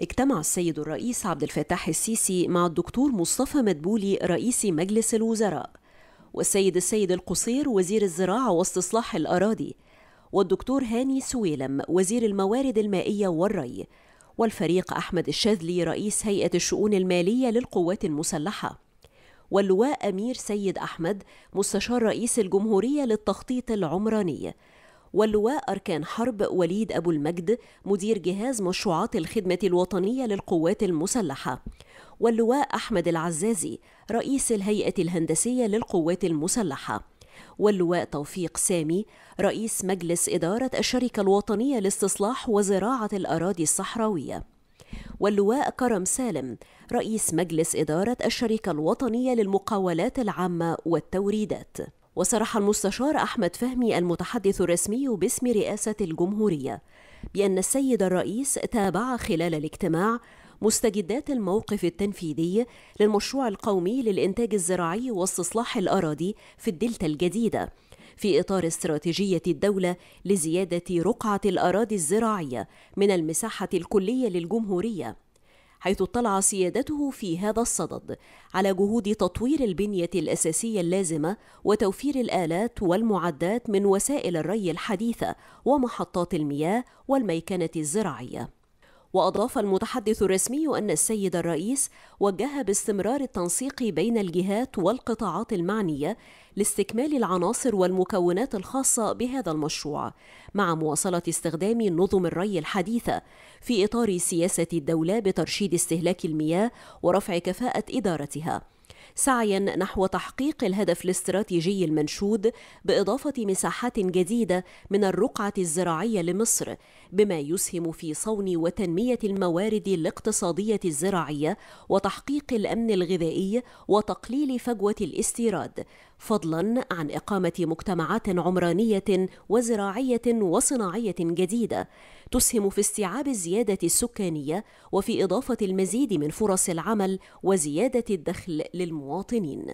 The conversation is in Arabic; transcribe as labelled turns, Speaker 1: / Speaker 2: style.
Speaker 1: اجتمع السيد الرئيس عبد الفتاح السيسي مع الدكتور مصطفى مدبولي رئيس مجلس الوزراء والسيد السيد القصير وزير الزراعة واستصلاح الأراضي والدكتور هاني سويلم وزير الموارد المائية والري والفريق أحمد الشاذلي رئيس هيئة الشؤون المالية للقوات المسلحة واللواء أمير سيد أحمد مستشار رئيس الجمهورية للتخطيط العمراني واللواء أركان حرب وليد أبو المجد مدير جهاز مشروعات الخدمة الوطنية للقوات المسلحة واللواء أحمد العزازي رئيس الهيئة الهندسية للقوات المسلحة واللواء توفيق سامي رئيس مجلس إدارة الشركة الوطنية لاستصلاح وزراعة الأراضي الصحراوية واللواء كرم سالم رئيس مجلس إدارة الشركة الوطنية للمقاولات العامة والتوريدات وصرح المستشار أحمد فهمي المتحدث الرسمي باسم رئاسة الجمهورية بأن السيد الرئيس تابع خلال الاجتماع مستجدات الموقف التنفيذي للمشروع القومي للإنتاج الزراعي واستصلاح الأراضي في الدلتا الجديدة في إطار استراتيجية الدولة لزيادة رقعة الأراضي الزراعية من المساحة الكلية للجمهورية حيث اطلع سيادته في هذا الصدد على جهود تطوير البنية الأساسية اللازمة وتوفير الآلات والمعدات من وسائل الري الحديثة ومحطات المياه والميكنة الزراعية وأضاف المتحدث الرسمي أن السيد الرئيس وجه باستمرار التنسيق بين الجهات والقطاعات المعنية لاستكمال العناصر والمكونات الخاصة بهذا المشروع مع مواصلة استخدام نظم الري الحديثة في إطار سياسة الدولة بترشيد استهلاك المياه ورفع كفاءة إدارتها سعيا نحو تحقيق الهدف الاستراتيجي المنشود باضافه مساحات جديده من الرقعه الزراعيه لمصر بما يسهم في صون وتنميه الموارد الاقتصاديه الزراعيه وتحقيق الامن الغذائي وتقليل فجوه الاستيراد فضلا عن اقامه مجتمعات عمرانيه وزراعيه وصناعيه جديده تسهم في استيعاب الزيادة السكانية وفي إضافة المزيد من فرص العمل وزيادة الدخل للمواطنين.